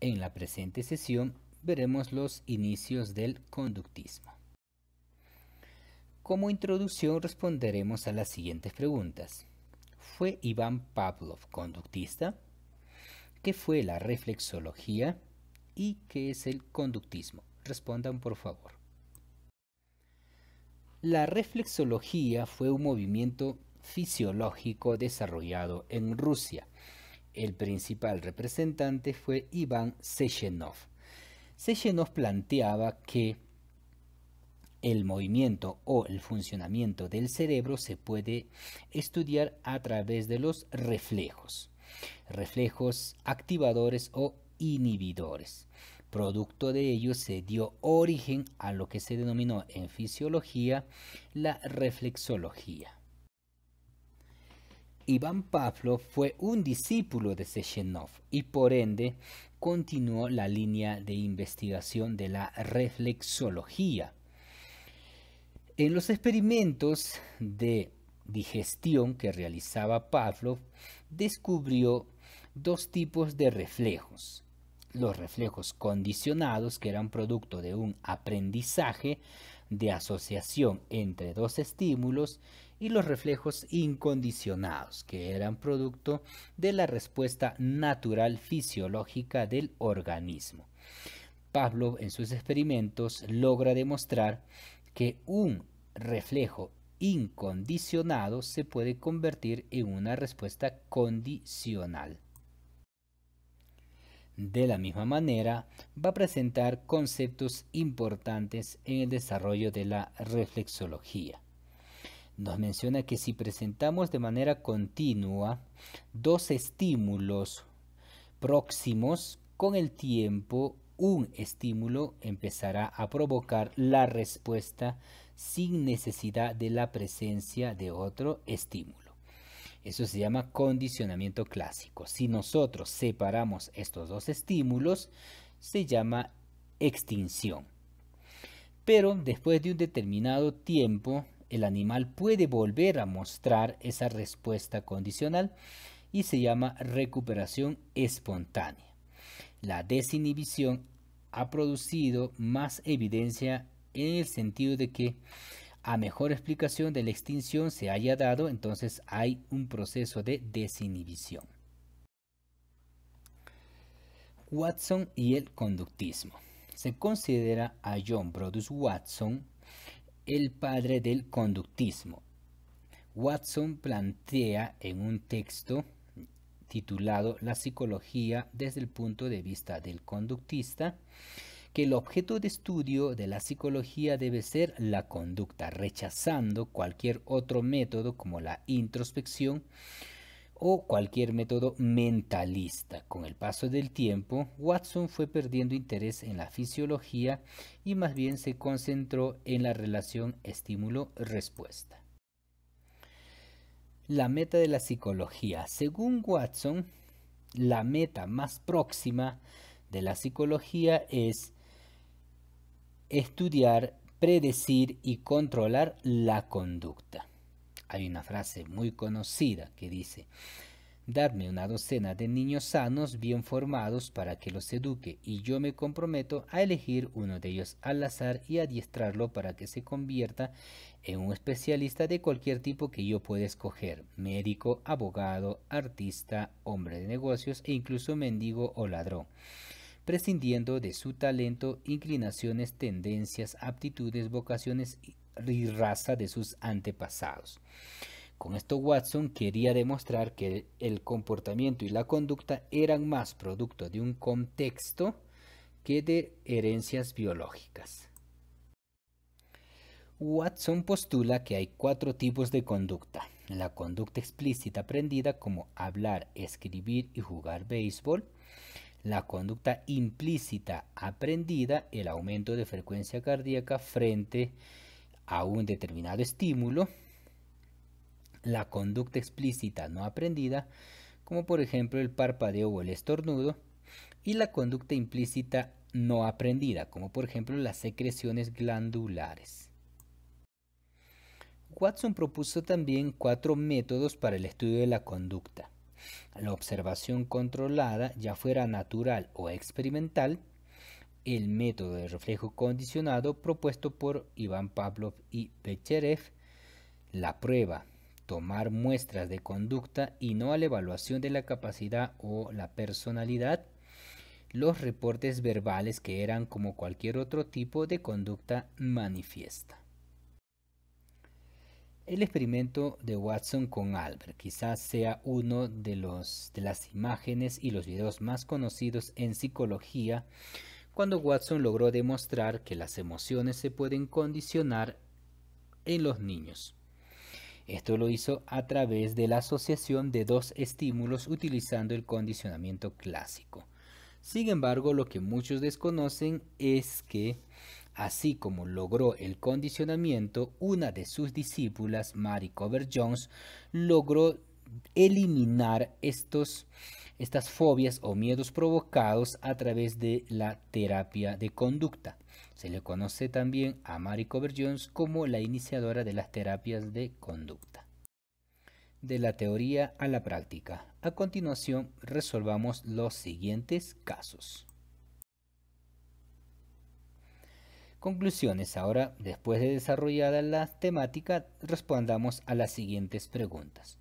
En la presente sesión veremos los inicios del conductismo. Como introducción responderemos a las siguientes preguntas. ¿Fue Iván Pavlov conductista? ¿Qué fue la reflexología? ¿Y qué es el conductismo? Respondan por favor. La reflexología fue un movimiento fisiológico desarrollado en Rusia el principal representante fue Iván Sechenov. Sechenov planteaba que el movimiento o el funcionamiento del cerebro se puede estudiar a través de los reflejos, reflejos activadores o inhibidores. Producto de ello se dio origen a lo que se denominó en fisiología la reflexología. Iván Pavlov fue un discípulo de Sechenov y por ende continuó la línea de investigación de la reflexología. En los experimentos de digestión que realizaba Pavlov, descubrió dos tipos de reflejos. Los reflejos condicionados, que eran producto de un aprendizaje, de asociación entre dos estímulos y los reflejos incondicionados, que eran producto de la respuesta natural fisiológica del organismo. Pablo, en sus experimentos logra demostrar que un reflejo incondicionado se puede convertir en una respuesta condicional. De la misma manera, va a presentar conceptos importantes en el desarrollo de la reflexología. Nos menciona que si presentamos de manera continua dos estímulos próximos, con el tiempo un estímulo empezará a provocar la respuesta sin necesidad de la presencia de otro estímulo. Eso se llama condicionamiento clásico. Si nosotros separamos estos dos estímulos, se llama extinción. Pero después de un determinado tiempo, el animal puede volver a mostrar esa respuesta condicional y se llama recuperación espontánea. La desinhibición ha producido más evidencia en el sentido de que a mejor explicación de la extinción se haya dado, entonces hay un proceso de desinhibición. Watson y el conductismo. Se considera a John Brodus Watson el padre del conductismo. Watson plantea en un texto titulado La psicología desde el punto de vista del conductista que el objeto de estudio de la psicología debe ser la conducta, rechazando cualquier otro método como la introspección o cualquier método mentalista. Con el paso del tiempo, Watson fue perdiendo interés en la fisiología y más bien se concentró en la relación estímulo-respuesta. La meta de la psicología. Según Watson, la meta más próxima de la psicología es estudiar, predecir y controlar la conducta. Hay una frase muy conocida que dice, darme una docena de niños sanos, bien formados, para que los eduque, y yo me comprometo a elegir uno de ellos al azar y adiestrarlo para que se convierta en un especialista de cualquier tipo que yo pueda escoger, médico, abogado, artista, hombre de negocios e incluso mendigo o ladrón prescindiendo de su talento, inclinaciones, tendencias, aptitudes, vocaciones y raza de sus antepasados. Con esto Watson quería demostrar que el comportamiento y la conducta eran más producto de un contexto que de herencias biológicas. Watson postula que hay cuatro tipos de conducta. La conducta explícita aprendida como hablar, escribir y jugar béisbol, la conducta implícita aprendida, el aumento de frecuencia cardíaca frente a un determinado estímulo, la conducta explícita no aprendida, como por ejemplo el parpadeo o el estornudo, y la conducta implícita no aprendida, como por ejemplo las secreciones glandulares. Watson propuso también cuatro métodos para el estudio de la conducta la observación controlada, ya fuera natural o experimental, el método de reflejo condicionado propuesto por Iván Pavlov y Becherev, la prueba, tomar muestras de conducta y no a la evaluación de la capacidad o la personalidad, los reportes verbales que eran como cualquier otro tipo de conducta manifiesta. El experimento de Watson con Albert quizás sea uno de, los, de las imágenes y los videos más conocidos en psicología cuando Watson logró demostrar que las emociones se pueden condicionar en los niños. Esto lo hizo a través de la asociación de dos estímulos utilizando el condicionamiento clásico. Sin embargo, lo que muchos desconocen es que Así como logró el condicionamiento, una de sus discípulas, Mary Cover Jones, logró eliminar estos, estas fobias o miedos provocados a través de la terapia de conducta. Se le conoce también a Mary Cover Jones como la iniciadora de las terapias de conducta. De la teoría a la práctica. A continuación resolvamos los siguientes casos. Conclusiones. Ahora, después de desarrollada la temática, respondamos a las siguientes preguntas.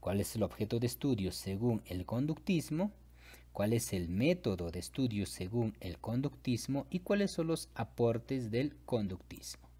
¿Cuál es el objeto de estudio según el conductismo? ¿Cuál es el método de estudio según el conductismo? ¿Y cuáles son los aportes del conductismo?